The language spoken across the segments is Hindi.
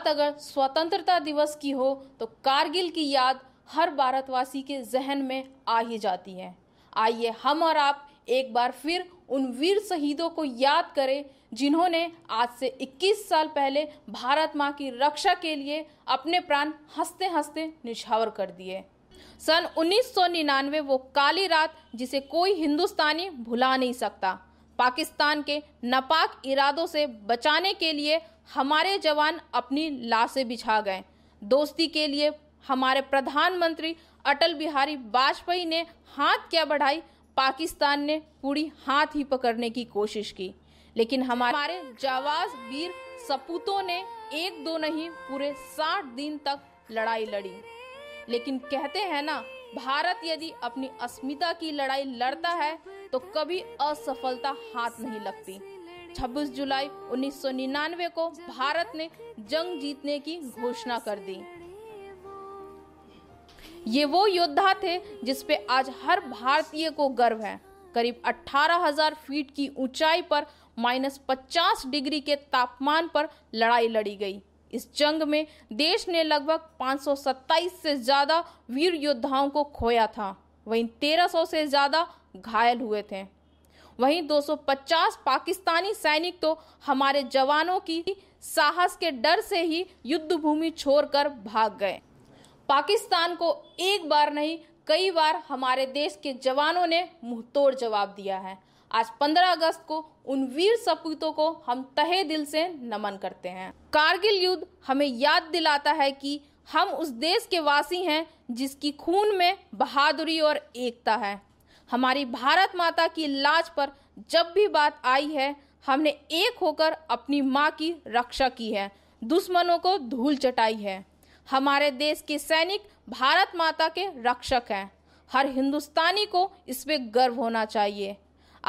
बात अगर स्वतंत्रता दिवस की हो तो कारगिल की याद हर भारतवासी के जहन में आ ही जाती है आइए हम और आप एक बार फिर उन वीर शहीदों को याद करें जिन्होंने आज से 21 साल पहले भारत माँ की रक्षा के लिए अपने प्राण हंसते हंसते निछावर कर दिए सन 1999 वो काली रात जिसे कोई हिंदुस्तानी भुला नहीं सकता पाकिस्तान के नपाक इरादों से बचाने के लिए हमारे जवान अपनी लाशें बिछा गए दोस्ती के लिए हमारे प्रधानमंत्री अटल बिहारी वाजपेयी ने हाथ क्या बढ़ाई पाकिस्तान ने पूरी हाथ ही पकड़ने की कोशिश की लेकिन हमारे जावाज वीर सपूतों ने एक दो नहीं पूरे साठ दिन तक लड़ाई लड़ी लेकिन कहते हैं ना भारत यदि अपनी अस्मिता की लड़ाई लड़ता है तो कभी असफलता हाथ नहीं लगती 26 जुलाई 1999 को भारत ने जंग जीतने की घोषणा कर दी ये वो योद्धा थे जिस पे आज हर भारतीय को गर्व है करीब 18,000 फीट की ऊंचाई पर माइनस पचास डिग्री के तापमान पर लड़ाई लड़ी गई इस जंग में देश ने लगभग 527 से ज़्यादा वीर योद्धाओं को खोया था वहीं 1300 से ज़्यादा घायल हुए थे वहीं 250 पाकिस्तानी सैनिक तो हमारे जवानों की साहस के डर से ही युद्ध भूमि छोड़कर भाग गए पाकिस्तान को एक बार नहीं कई बार हमारे देश के जवानों ने मुंहतोड़ जवाब दिया है आज 15 अगस्त को उन वीर सपूतों को हम तहे दिल से नमन करते हैं कारगिल युद्ध हमें याद दिलाता है कि हम उस देश के वासी हैं जिसकी खून में बहादुरी और एकता है हमारी भारत माता की लाज पर जब भी बात आई है हमने एक होकर अपनी माँ की रक्षा की है दुश्मनों को धूल चटाई है हमारे देश के सैनिक भारत माता के रक्षक हैं हर हिंदुस्तानी को इस पे गर्व होना चाहिए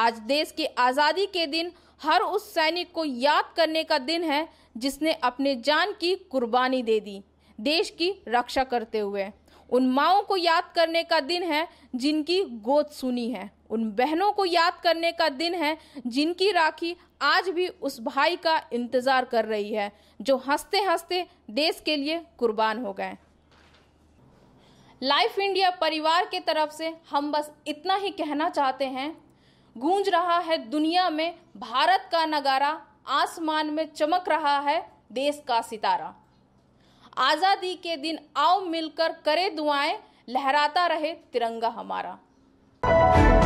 आज देश की आज़ादी के दिन हर उस सैनिक को याद करने का दिन है जिसने अपने जान की कुर्बानी दे दी देश की रक्षा करते हुए उन माओ को याद करने का दिन है जिनकी गोद सुनी है उन बहनों को याद करने का दिन है जिनकी राखी आज भी उस भाई का इंतज़ार कर रही है जो हंसते हंसते देश के लिए कुर्बान हो गए लाइफ इंडिया परिवार के तरफ से हम बस इतना ही कहना चाहते हैं गूंज रहा है दुनिया में भारत का नगारा आसमान में चमक रहा है देश का सितारा आज़ादी के दिन आओ मिलकर करे दुआएं लहराता रहे तिरंगा हमारा